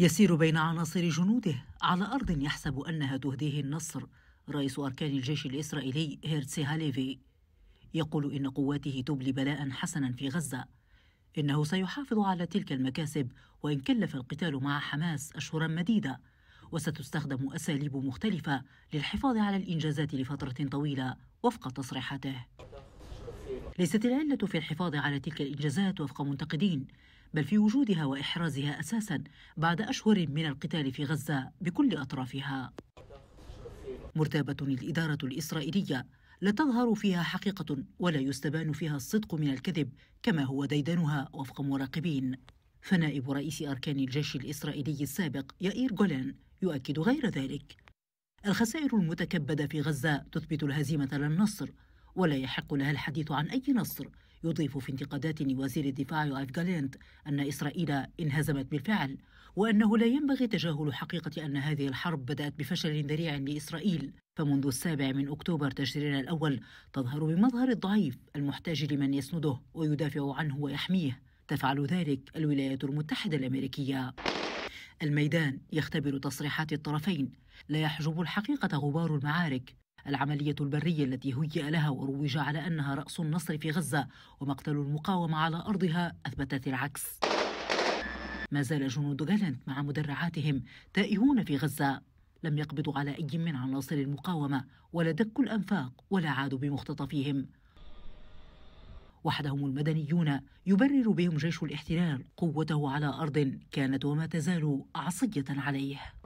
يسير بين عناصر جنوده على أرض يحسب أنها تهديه النصر رئيس أركان الجيش الإسرائيلي هيرتسي هاليفي يقول إن قواته تبلي بلاء حسنا في غزة إنه سيحافظ على تلك المكاسب وإن كلف القتال مع حماس أشهرا مديدة وستستخدم أساليب مختلفة للحفاظ على الإنجازات لفترة طويلة وفق تصريحاته ليست العلة في الحفاظ على تلك الإنجازات وفق منتقدين بل في وجودها واحرازها اساسا بعد اشهر من القتال في غزه بكل اطرافها. مرتابه الاداره الاسرائيليه لا تظهر فيها حقيقه ولا يستبان فيها الصدق من الكذب كما هو ديدنها وفق مراقبين. فنائب رئيس أركان الجيش الإسرائيلي السابق يائير جولان يؤكد غير ذلك الخسائر المتكبدة في غزة تثبت الهزيمة للنصر ولا يحق لها الحديث عن أي نصر يضيف في انتقادات لوزير الدفاع يوآف جالينت أن إسرائيل انهزمت بالفعل وأنه لا ينبغي تجاهل حقيقة أن هذه الحرب بدأت بفشل ذريع لإسرائيل فمنذ السابع من أكتوبر تشرين الأول تظهر بمظهر الضعيف المحتاج لمن يسنده ويدافع عنه ويحميه تفعل ذلك الولايات المتحدة الأمريكية الميدان يختبر تصريحات الطرفين لا يحجب الحقيقة غبار المعارك العملية البرية التي هيئ لها وروج على أنها رأس النصر في غزة ومقتل المقاومة على أرضها أثبتت العكس ما زال جنود غالنت مع مدرعاتهم تائهون في غزة لم يقبضوا على أي من عناصر المقاومة ولا دكوا الأنفاق ولا عادوا بمختطفيهم وحدهم المدنيون يبرر بهم جيش الاحتلال قوته على أرض كانت وما تزال عصية عليه